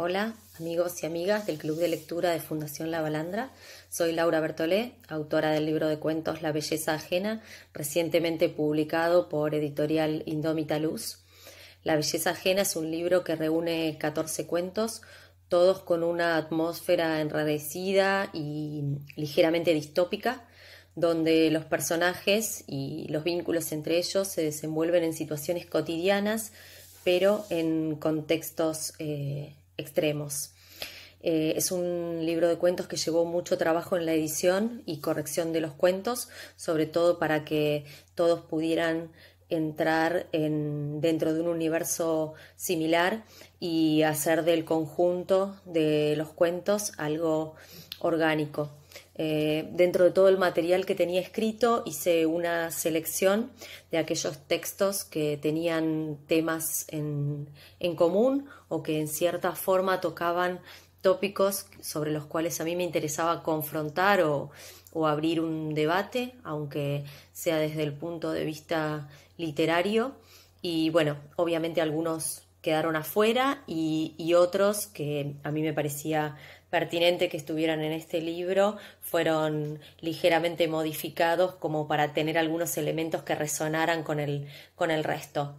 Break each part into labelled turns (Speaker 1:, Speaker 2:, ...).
Speaker 1: Hola, amigos y amigas del Club de Lectura de Fundación La Balandra. Soy Laura Bertolé, autora del libro de cuentos La Belleza Ajena, recientemente publicado por editorial Indómita Luz. La Belleza Ajena es un libro que reúne 14 cuentos, todos con una atmósfera enrarecida y ligeramente distópica, donde los personajes y los vínculos entre ellos se desenvuelven en situaciones cotidianas, pero en contextos eh, extremos. Eh, es un libro de cuentos que llevó mucho trabajo en la edición y corrección de los cuentos, sobre todo para que todos pudieran entrar dentro de un universo similar y hacer del conjunto de los cuentos algo orgánico. Eh, dentro de todo el material que tenía escrito hice una selección de aquellos textos que tenían temas en, común o que en cierta forma tocaban tópicos sobre los cuales a mí me interesaba confrontar o, abrir un debate, aunque sea desde el punto de vista literario. Y bueno, obviamente algunos quedaron afuera y, otros que a mí me parecía pertinente que estuvieran en este libro fueron ligeramente modificados como para tener algunos elementos que resonaran con el, con el resto.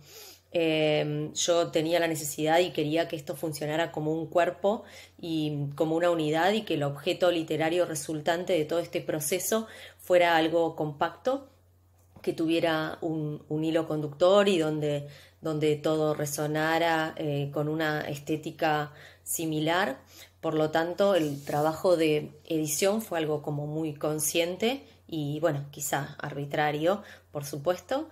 Speaker 1: Em, yo tenía la necesidad y quería que esto funcionara como un cuerpo y como una unidad y que el objeto literario resultante de todo este proceso fuera algo compacto que tuviera un, hilo conductor y donde, donde todo resonara eh, con una estética similar. Por lo tanto, el trabajo de edición fue algo como muy consciente y bueno, quizá arbitrario, por supuesto,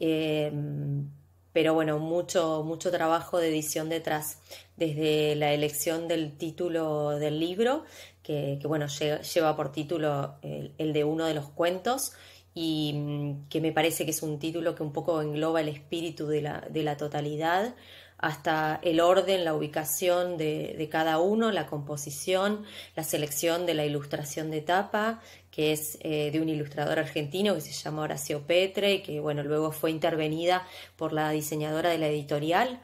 Speaker 1: em, pero bueno, mucho, mucho trabajo de edición detrás, desde la elección del título del libro, que, bueno, lleva, por título el, de uno de los cuentos, y mm, que me parece que es un título que un poco engloba el espíritu de la, totalidad, hasta el orden, la ubicación de, cada uno, la composición, la selección de la ilustración de tapa, que es eh, de un ilustrador argentino que se llama Horacio Petre, que bueno, luego fue intervenida por la diseñadora de la editorial.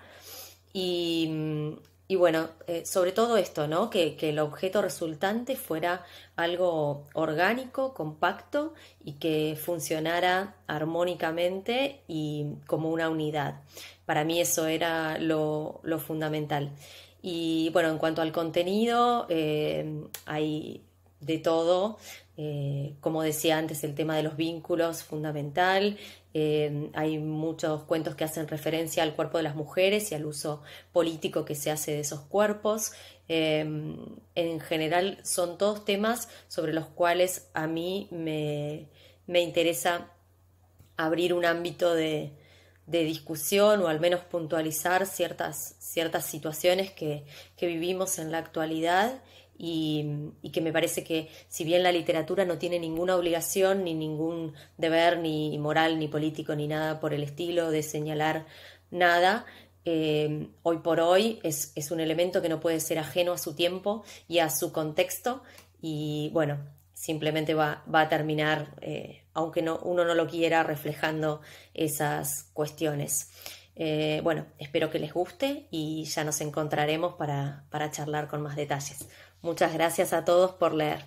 Speaker 1: Y mm, y bueno, eh, sobre todo esto, ¿no? Que, el objeto resultante fuera algo orgánico, compacto y que funcionara armónicamente y como una unidad. Para mí eso era lo, fundamental. Y bueno, en cuanto al contenido, eh, hay de todo. Eh, como decía antes, el tema de los vínculos, fundamental. Eh, hay muchos cuentos que hacen referencia al cuerpo de las mujeres y al uso político que se hace de esos cuerpos. Eh, en general son todos temas sobre los cuales a mí me, interesa abrir un ámbito de, discusión o al menos puntualizar ciertas, ciertas situaciones que, que, vivimos en la actualidad y, que me parece que si bien la literatura no tiene ninguna obligación ni ningún deber ni moral ni político ni nada por el estilo de señalar nada, eh, hoy por hoy es, un elemento que no puede ser ajeno a su tiempo y a su contexto y bueno, simplemente va, a terminar, eh, aunque uno no lo quiera, reflejando esas cuestiones. Eh, bueno, espero que les guste y ya nos encontraremos para, para charlar con más detalles. Muchas gracias a todos por leer.